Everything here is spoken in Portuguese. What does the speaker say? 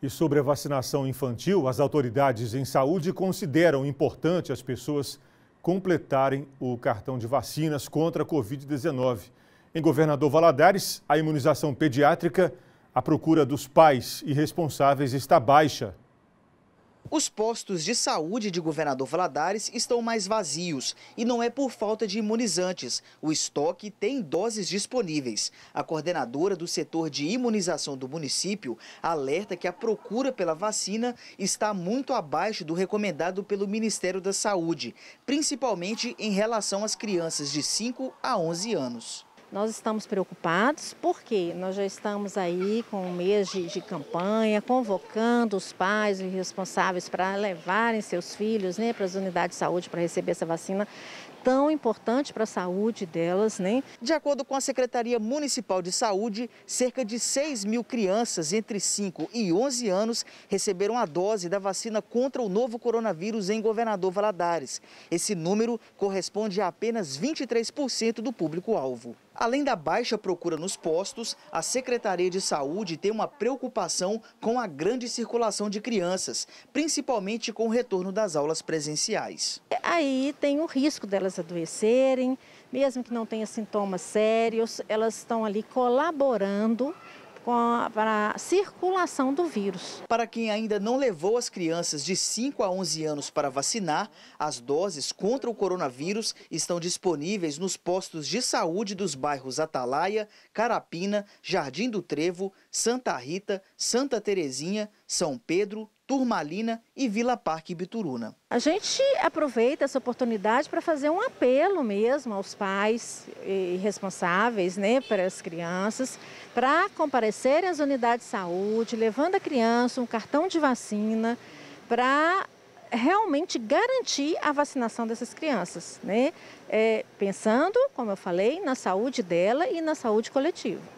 E sobre a vacinação infantil, as autoridades em saúde consideram importante as pessoas completarem o cartão de vacinas contra a Covid-19. Em Governador Valadares, a imunização pediátrica, a procura dos pais e responsáveis está baixa os postos de saúde de Governador Valadares estão mais vazios e não é por falta de imunizantes. O estoque tem doses disponíveis. A coordenadora do setor de imunização do município alerta que a procura pela vacina está muito abaixo do recomendado pelo Ministério da Saúde, principalmente em relação às crianças de 5 a 11 anos. Nós estamos preocupados porque nós já estamos aí com um mês de, de campanha, convocando os pais e responsáveis para levarem seus filhos né, para as unidades de saúde para receber essa vacina tão importante para a saúde delas, né? De acordo com a Secretaria Municipal de Saúde, cerca de 6 mil crianças entre 5 e 11 anos receberam a dose da vacina contra o novo coronavírus em Governador Valadares. Esse número corresponde a apenas 23% do público-alvo. Além da baixa procura nos postos, a Secretaria de Saúde tem uma preocupação com a grande circulação de crianças, principalmente com o retorno das aulas presenciais. Aí tem o risco delas adoecerem, mesmo que não tenha sintomas sérios, elas estão ali colaborando a, para a circulação do vírus. Para quem ainda não levou as crianças de 5 a 11 anos para vacinar, as doses contra o coronavírus estão disponíveis nos postos de saúde dos bairros Atalaia, Carapina, Jardim do Trevo, Santa Rita, Santa Terezinha, São Pedro Turmalina e Vila Parque Bituruna. A gente aproveita essa oportunidade para fazer um apelo mesmo aos pais e responsáveis, né, para as crianças, para comparecerem às unidades de saúde, levando a criança um cartão de vacina para realmente garantir a vacinação dessas crianças, né? É, pensando, como eu falei, na saúde dela e na saúde coletiva.